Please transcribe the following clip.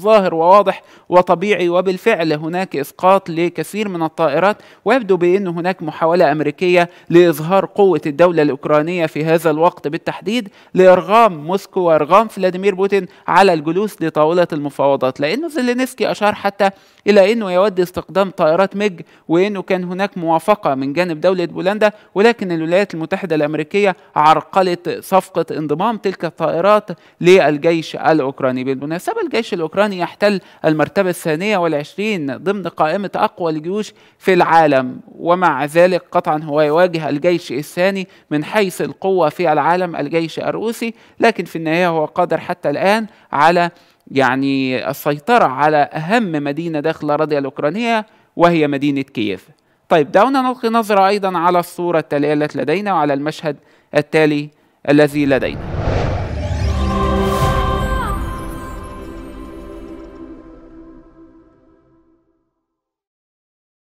ظاهر وواضح وطبيعي وبالفعل هناك اسقاط لكثير من الطائرات ويبدو بان هناك محاوله امريكيه لاظهار قوه الدوله الاوكرانيه في هذا الوقت بالتحديد لارغام موسكو وارغام فلاديمير بوتين على الجلوس لطاوله المفاوضات لانه زيلينسكي اشار حتى الى انه يود استخدام طائرات ميج وانه كان هناك موافقه من جانب دوله بولندا ولكن الولايات المتحده الامريكيه عرقلت صفقه انضمام تلك الطائرات للجيش الاوكراني بالمناسبه الجيش الاوكراني الإيراني يحتل المرتبة الثانية والعشرين ضمن قائمة أقوى الجيوش في العالم ومع ذلك قطعا هو يواجه الجيش الثاني من حيث القوة في العالم الجيش الروسي لكن في النهاية هو قادر حتى الآن على يعني السيطرة على أهم مدينة داخل الأراضي الأوكرانية وهي مدينة كييف طيب دعونا نلقي نظرة أيضا على الصورة التالية التي لدينا وعلى المشهد التالي الذي لدينا